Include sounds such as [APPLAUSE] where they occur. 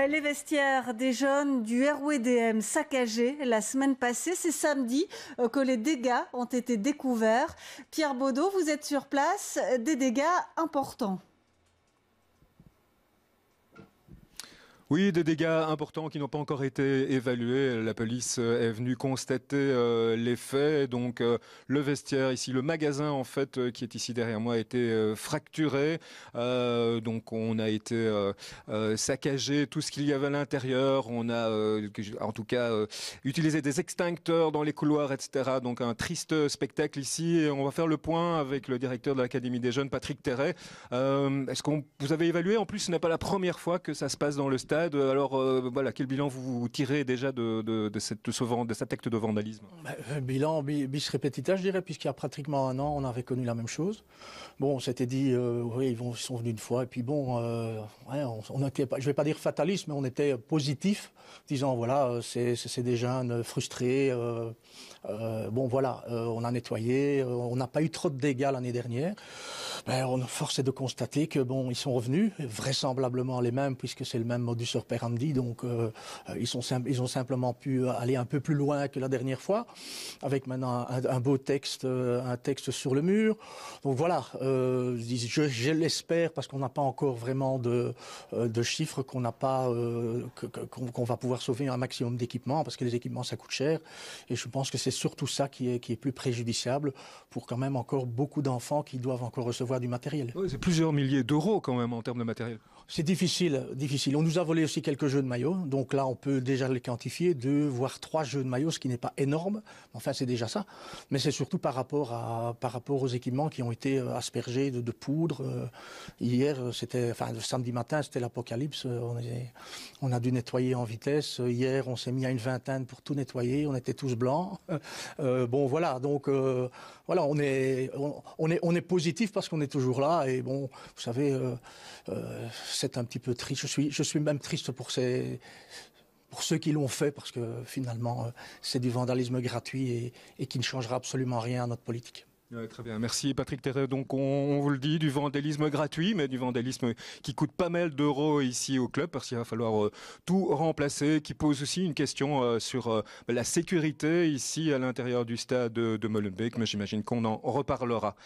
Euh, les vestiaires des jeunes du RWDM e saccagés la semaine passée, c'est samedi euh, que les dégâts ont été découverts. Pierre Baudot, vous êtes sur place, des dégâts importants. Oui, des dégâts importants qui n'ont pas encore été évalués. La police euh, est venue constater euh, les faits. Donc euh, le vestiaire ici, le magasin en fait qui est ici derrière moi a été fracturé. donc on a été saccagé tout ce qu'il y avait à l'intérieur. On a en tout cas utilisé des extincteurs dans les couloirs, etc. Donc un triste spectacle ici. on va faire le point avec le directeur de l'Académie des jeunes, Patrick Terret. Est-ce qu'on vous avez évalué En plus, ce n'est pas la première fois que ça se passe dans le stade. Alors, euh, voilà, quel bilan vous tirez déjà de, cette, de de cet acte de vandalisme bah, euh, Bilan bis repetita, je dirais, puisqu'il y a pratiquement un an, on avait connu la même chose. Bon, on s'était dit, euh, oui, ils, sont venus une fois, et puis bon, euh, on, je vais pas dire fataliste, mais on était positif, disant, voilà, c'est déjà jeunes frustrés. bon, voilà, on a nettoyé, on n'a pas eu trop de dégâts l'année dernière ben, on force forcé de constater que bon, ils sont revenus, vraisemblablement les mêmes, puisque c'est le même modus operandi, donc euh, ils, sont ils ont simplement pu euh, aller un peu plus loin que la dernière fois, avec maintenant un, beau texte, euh, un texte sur le mur. Donc voilà, je, l'espère, parce qu'on n'a pas encore vraiment de, chiffres qu'on n'a pas, qu'on va pouvoir sauver un maximum d'équipements, parce que les équipements ça coûte cher, et je pense que c'est surtout ça qui est, qui est plus préjudiciable pour quand même encore beaucoup d'enfants qui doivent encore recevoir du matériel. c'est plusieurs milliers d'euros quand même en termes de matériel. C'est difficile, difficile. On nous a volé aussi quelques jeux de maillots, donc là on peut déjà les quantifier, deux voire trois jeux de maillots, ce qui n'est pas énorme. Enfin c'est déjà ça, mais c'est surtout par rapport à par rapport aux équipements qui ont été euh, aspergés de, poudre. Euh, hier euh, c'était, enfin le samedi matin c'était l'apocalypse. On, est, on a dû nettoyer en vitesse. Hier on s'est mis à une vingtaine pour tout nettoyer. On était tous blancs. [LAUGHS] bon voilà, donc voilà on est on, est on est positif parce qu'on on est toujours là. Et bon, vous savez, euh, euh, c'est un petit peu triste. Je suis, je suis même triste pour ces, pour ceux qui l'ont fait, parce que finalement, euh, c'est du vandalisme gratuit et, qui ne changera absolument rien à notre politique. très bien, merci Patrick Terreux. Donc on, vous le dit, du vandalisme gratuit, mais du vandalisme qui coûte pas mal d'euros ici au club, parce qu'il va falloir tout remplacer, qui pose aussi une question sur la sécurité ici à l'intérieur du stade de Molenbeek, mais j'imagine qu'on en reparlera.